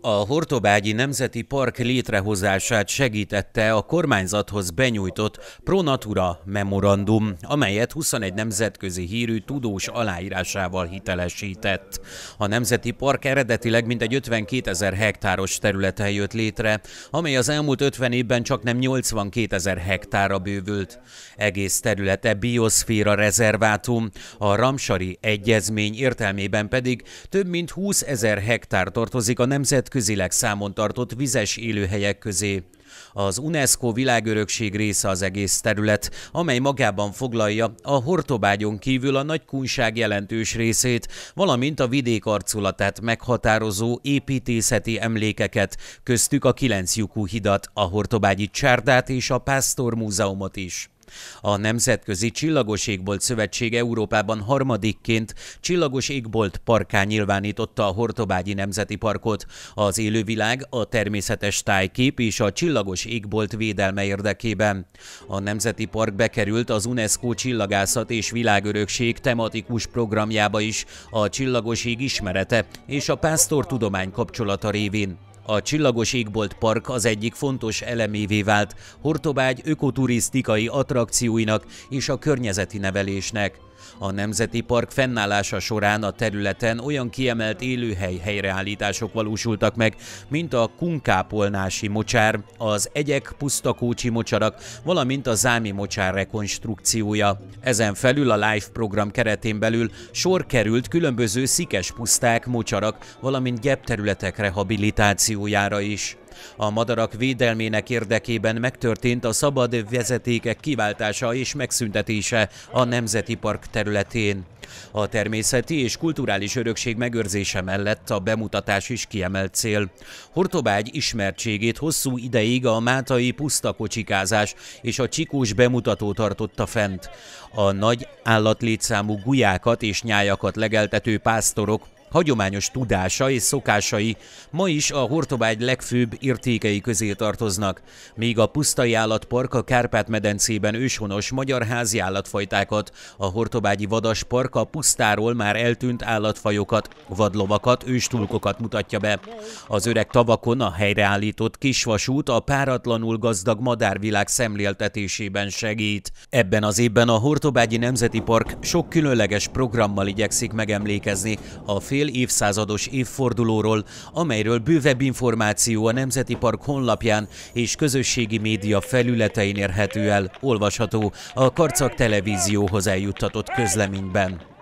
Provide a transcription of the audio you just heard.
A Hortobágyi Nemzeti Park létrehozását segítette a kormányzathoz benyújtott ProNatura memorandum, amelyet 21 nemzetközi hírű tudós aláírásával hitelesített. A Nemzeti Park eredetileg mintegy 52 ezer hektáros területen jött létre, amely az elmúlt 50 évben csak nem 82 ezer hektára bővült. Egész területe bioszféra rezervátum, a Ramsari Egyezmény értelmében pedig több mint 20 ezer hektár tartozik a nemzet nemzetközileg számon tartott vizes élőhelyek közé. Az UNESCO világörökség része az egész terület, amely magában foglalja a Hortobágyon kívül a nagy kunság jelentős részét, valamint a vidék arculatát meghatározó építészeti emlékeket, köztük a kilenc lyukú hidat, a Hortobágyi csárdát és a Pásztor múzeumot is. A Nemzetközi Csillagos Égbolt Szövetség Európában harmadikként Csillagos Égbolt parkán nyilvánította a Hortobágyi Nemzeti Parkot. Az élővilág, a természetes tájkép és a csillagos égbolt védelme érdekében. A Nemzeti Park bekerült az UNESCO Csillagászat és Világörökség tematikus programjába is, a csillagos ég ismerete és a pásztor tudomány kapcsolata révén. A Csillagos Égbolt Park az egyik fontos elemévé vált Hortobágy ökoturisztikai attrakcióinak és a környezeti nevelésnek. A Nemzeti Park fennállása során a területen olyan kiemelt élőhely helyreállítások valósultak meg, mint a Kunkápolnási mocsár, az Egyek Pusztakócsi mocsarak, valamint a Zámi mocsár rekonstrukciója. Ezen felül a live program keretén belül sor került különböző szikes puszták, mocsarak, valamint gyep területek rehabilitációjára is. A madarak védelmének érdekében megtörtént a szabad vezetékek kiváltása és megszüntetése a Nemzeti Park területén. A természeti és kulturális örökség megőrzése mellett a bemutatás is kiemelt cél. Hortobágy ismertségét hosszú ideig a mátai pusztakocsikázás és a csikós bemutató tartotta fent. A nagy állatlétszámú gulyákat és nyájakat legeltető pásztorok Hagyományos tudása és szokásai ma is a Hortobágy legfőbb értékei közé tartoznak, míg a Pusztai Állatpark a Kárpát-medencében őshonos magyar házi állatfajtákat, a Hortobágyi Vadaspark a pusztáról már eltűnt állatfajokat, vadlovakat, őstulkokat mutatja be. Az öreg tavakon a helyreállított kisvasút a páratlanul gazdag madárvilág szemléltetésében segít. Ebben az évben a Hortobágyi Nemzeti Park sok különleges programmal igyekszik megemlékezni a fél fél évszázados évfordulóról, amelyről bővebb információ a Nemzeti Park honlapján és közösségi média felületein érhető el, olvasható a Karcak Televízióhoz eljuttatott közleményben.